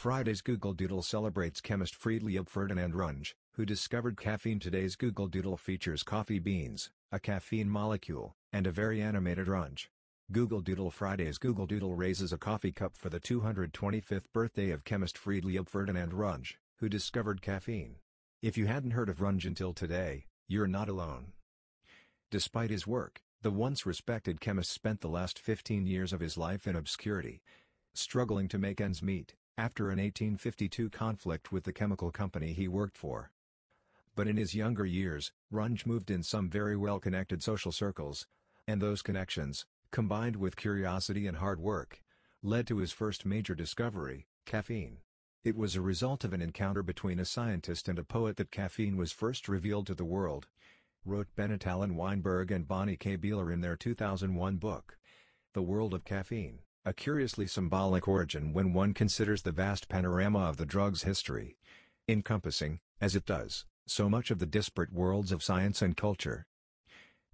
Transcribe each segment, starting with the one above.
Friday's Google Doodle celebrates chemist Friedlieb Ferdinand Runge, who discovered caffeine. Today's Google Doodle features coffee beans, a caffeine molecule, and a very animated Runge. Google Doodle Friday's Google Doodle raises a coffee cup for the 225th birthday of chemist Friedlieb Ferdinand Runge, who discovered caffeine. If you hadn't heard of Runge until today, you're not alone. Despite his work, the once respected chemist spent the last 15 years of his life in obscurity, struggling to make ends meet after an 1852 conflict with the chemical company he worked for. But in his younger years, Runge moved in some very well-connected social circles, and those connections, combined with curiosity and hard work, led to his first major discovery, caffeine. It was a result of an encounter between a scientist and a poet that caffeine was first revealed to the world, wrote Bennett Allen Weinberg and Bonnie K. Beeler in their 2001 book, The World of Caffeine a curiously symbolic origin when one considers the vast panorama of the drug's history. Encompassing, as it does, so much of the disparate worlds of science and culture.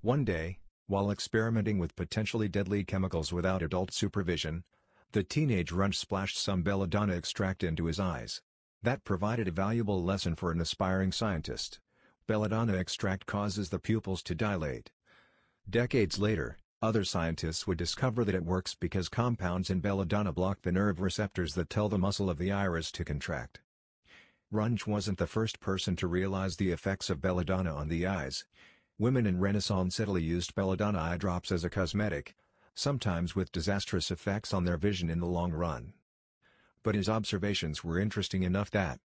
One day, while experimenting with potentially deadly chemicals without adult supervision, the teenage runch splashed some belladonna extract into his eyes. That provided a valuable lesson for an aspiring scientist. Belladonna extract causes the pupils to dilate. Decades later, other scientists would discover that it works because compounds in belladonna block the nerve receptors that tell the muscle of the iris to contract. Runge wasn't the first person to realize the effects of belladonna on the eyes. Women in Renaissance Italy used belladonna eye drops as a cosmetic, sometimes with disastrous effects on their vision in the long run. But his observations were interesting enough that,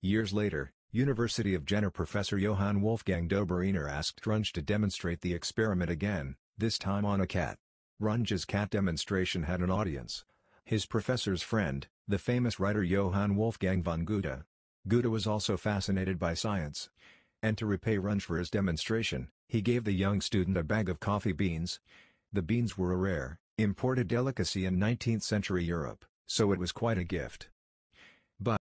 years later, University of Jena professor Johann Wolfgang Doberiner asked Runge to demonstrate the experiment again, this time on a cat. Runge's cat demonstration had an audience. His professor's friend, the famous writer Johann Wolfgang von Goethe. Goethe was also fascinated by science. And to repay Runge for his demonstration, he gave the young student a bag of coffee beans. The beans were a rare, imported delicacy in 19th century Europe, so it was quite a gift. But